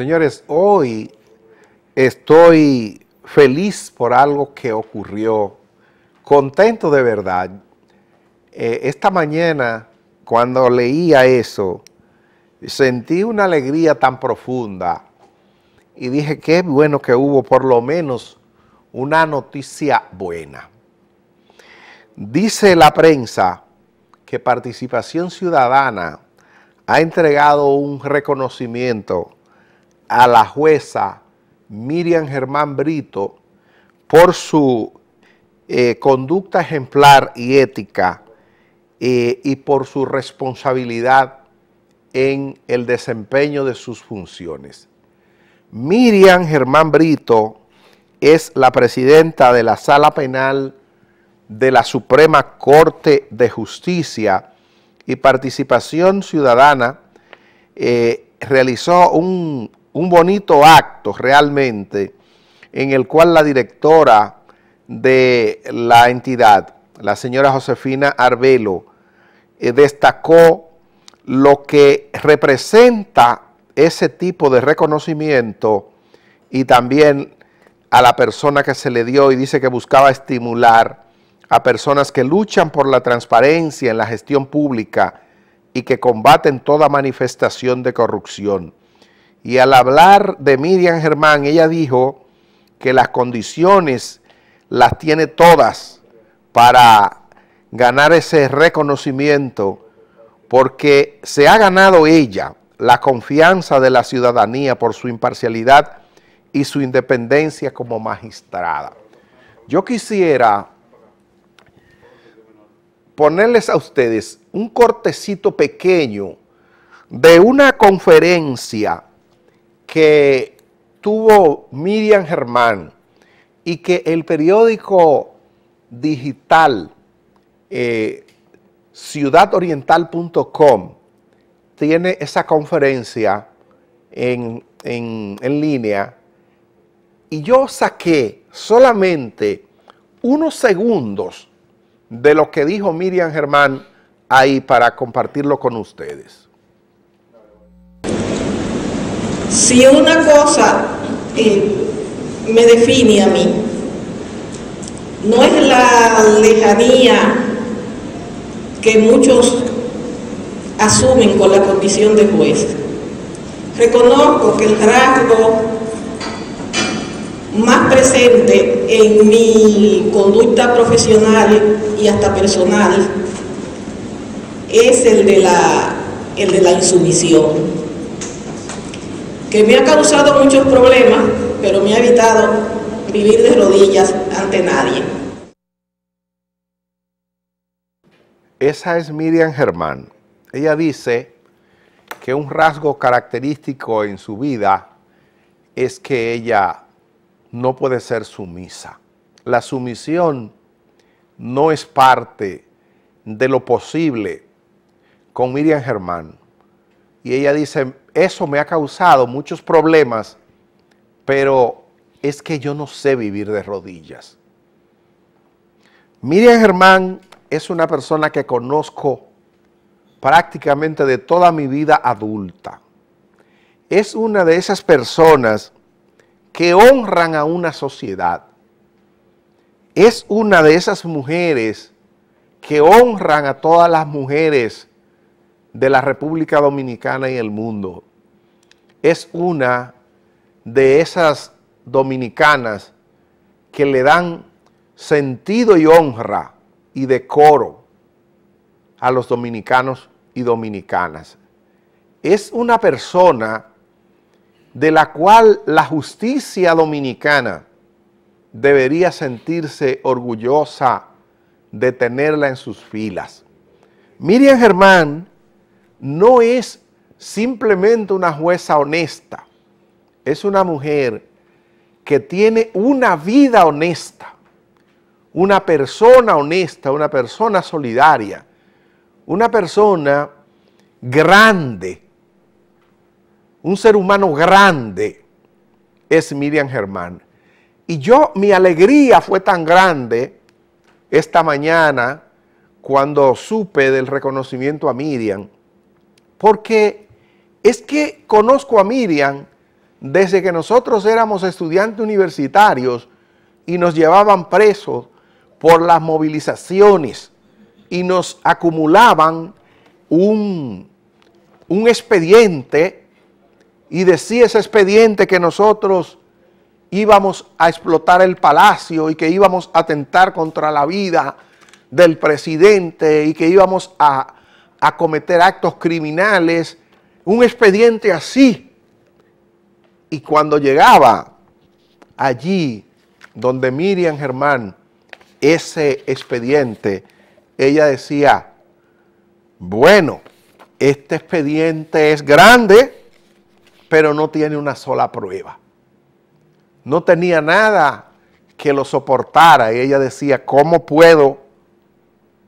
Señores, hoy estoy feliz por algo que ocurrió, contento de verdad. Eh, esta mañana, cuando leía eso, sentí una alegría tan profunda y dije, es bueno que hubo por lo menos una noticia buena. Dice la prensa que Participación Ciudadana ha entregado un reconocimiento a la jueza Miriam Germán Brito por su eh, conducta ejemplar y ética eh, y por su responsabilidad en el desempeño de sus funciones. Miriam Germán Brito es la presidenta de la Sala Penal de la Suprema Corte de Justicia y Participación Ciudadana, eh, realizó un un bonito acto realmente en el cual la directora de la entidad, la señora Josefina Arbelo, eh, destacó lo que representa ese tipo de reconocimiento y también a la persona que se le dio y dice que buscaba estimular a personas que luchan por la transparencia en la gestión pública y que combaten toda manifestación de corrupción. Y al hablar de Miriam Germán, ella dijo que las condiciones las tiene todas para ganar ese reconocimiento, porque se ha ganado ella la confianza de la ciudadanía por su imparcialidad y su independencia como magistrada. Yo quisiera ponerles a ustedes un cortecito pequeño de una conferencia que tuvo Miriam Germán y que el periódico digital eh, ciudadoriental.com tiene esa conferencia en, en línea y yo saqué solamente unos segundos de lo que dijo Miriam Germán ahí para compartirlo con ustedes. Si una cosa eh, me define a mí, no es la lejanía que muchos asumen con la condición de juez. Reconozco que el rasgo más presente en mi conducta profesional y hasta personal es el de la, el de la insumisión que me ha causado muchos problemas, pero me ha evitado vivir de rodillas ante nadie. Esa es Miriam Germán. Ella dice que un rasgo característico en su vida es que ella no puede ser sumisa. La sumisión no es parte de lo posible con Miriam Germán. Y ella dice, eso me ha causado muchos problemas, pero es que yo no sé vivir de rodillas. Miriam Germán es una persona que conozco prácticamente de toda mi vida adulta. Es una de esas personas que honran a una sociedad. Es una de esas mujeres que honran a todas las mujeres de la República Dominicana y el mundo. Es una de esas dominicanas que le dan sentido y honra y decoro a los dominicanos y dominicanas. Es una persona de la cual la justicia dominicana debería sentirse orgullosa de tenerla en sus filas. Miriam Germán no es simplemente una jueza honesta, es una mujer que tiene una vida honesta, una persona honesta, una persona solidaria, una persona grande, un ser humano grande es Miriam Germán. Y yo, mi alegría fue tan grande esta mañana cuando supe del reconocimiento a Miriam, porque es que conozco a Miriam desde que nosotros éramos estudiantes universitarios y nos llevaban presos por las movilizaciones y nos acumulaban un, expediente y decía ese expediente que nosotros íbamos a explotar el palacio y que íbamos a atentar contra la vida del presidente y que íbamos a a cometer actos criminales, un expediente así. Y cuando llegaba allí donde Miriam Germán, ese expediente, ella decía, bueno, este expediente es grande, pero no tiene una sola prueba. No tenía nada que lo soportara. Y ella decía, ¿cómo puedo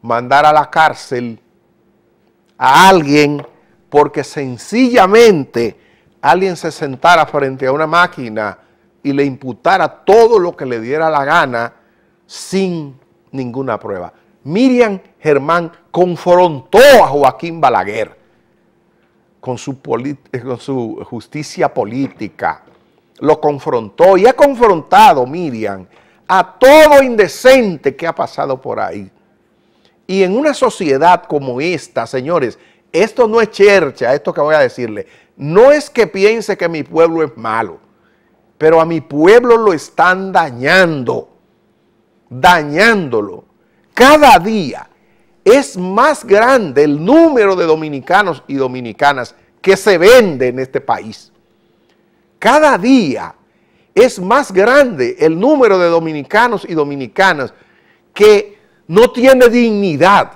mandar a la cárcel a alguien porque sencillamente alguien se sentara frente a una máquina y le imputara todo lo que le diera la gana sin ninguna prueba. Miriam Germán confrontó a Joaquín Balaguer con su, eh, con su justicia política. Lo confrontó y ha confrontado Miriam a todo indecente que ha pasado por ahí. Y en una sociedad como esta, señores, esto no es chercha, esto que voy a decirle. No es que piense que mi pueblo es malo, pero a mi pueblo lo están dañando, dañándolo. Cada día es más grande el número de dominicanos y dominicanas que se vende en este país. Cada día es más grande el número de dominicanos y dominicanas que no tiene dignidad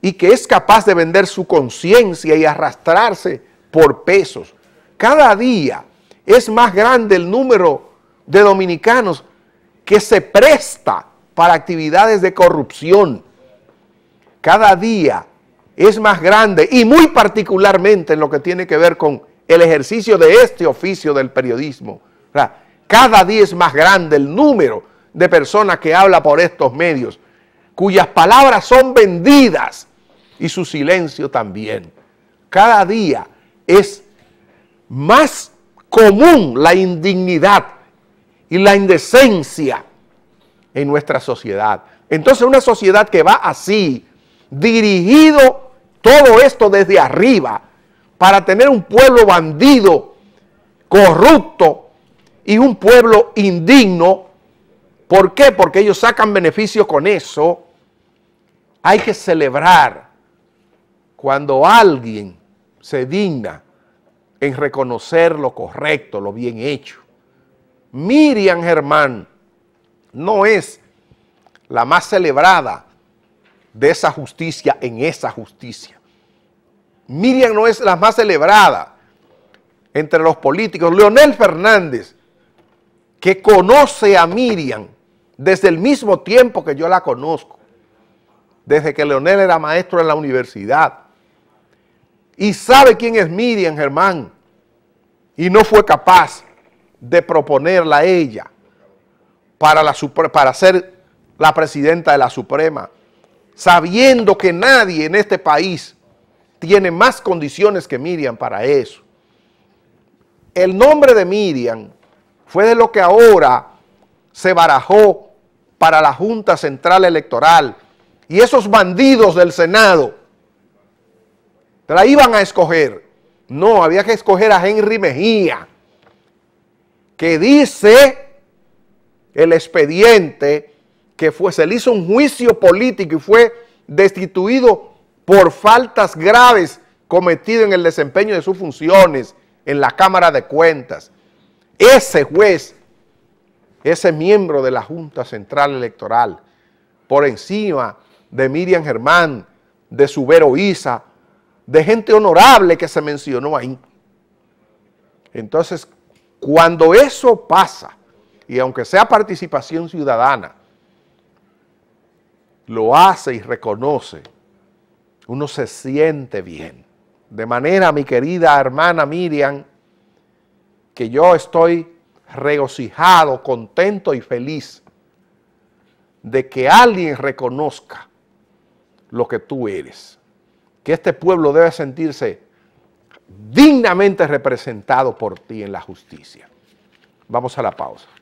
y que es capaz de vender su conciencia y arrastrarse por pesos. Cada día es más grande el número de dominicanos que se presta para actividades de corrupción. Cada día es más grande y muy particularmente en lo que tiene que ver con el ejercicio de este oficio del periodismo. cada día es más grande el número de personas que habla por estos medios cuyas palabras son vendidas y su silencio también. Cada día es más común la indignidad y la indecencia en nuestra sociedad. Entonces una sociedad que va así, dirigido todo esto desde arriba, para tener un pueblo bandido, corrupto y un pueblo indigno. ¿Por qué? Porque ellos sacan beneficio con eso hay que celebrar cuando alguien se digna en reconocer lo correcto, lo bien hecho. Miriam Germán no es la más celebrada de esa justicia en esa justicia. Miriam no es la más celebrada entre los políticos. Leonel Fernández, que conoce a Miriam desde el mismo tiempo que yo la conozco, desde que Leonel era maestro en la universidad. Y sabe quién es Miriam Germán. Y no fue capaz de proponerla a ella para, la, para ser la presidenta de la Suprema, sabiendo que nadie en este país tiene más condiciones que Miriam para eso. El nombre de Miriam fue de lo que ahora se barajó para la Junta Central Electoral, y esos bandidos del Senado te la iban a escoger. No, había que escoger a Henry Mejía, que dice el expediente que fue, se le hizo un juicio político y fue destituido por faltas graves cometidas en el desempeño de sus funciones en la Cámara de Cuentas. Ese juez, ese miembro de la Junta Central Electoral, por encima de Miriam Germán, de Subero Isa, de gente honorable que se mencionó ahí. Entonces, cuando eso pasa, y aunque sea participación ciudadana, lo hace y reconoce, uno se siente bien. De manera, mi querida hermana Miriam, que yo estoy regocijado, contento y feliz de que alguien reconozca lo que tú eres. Que este pueblo debe sentirse dignamente representado por ti en la justicia. Vamos a la pausa.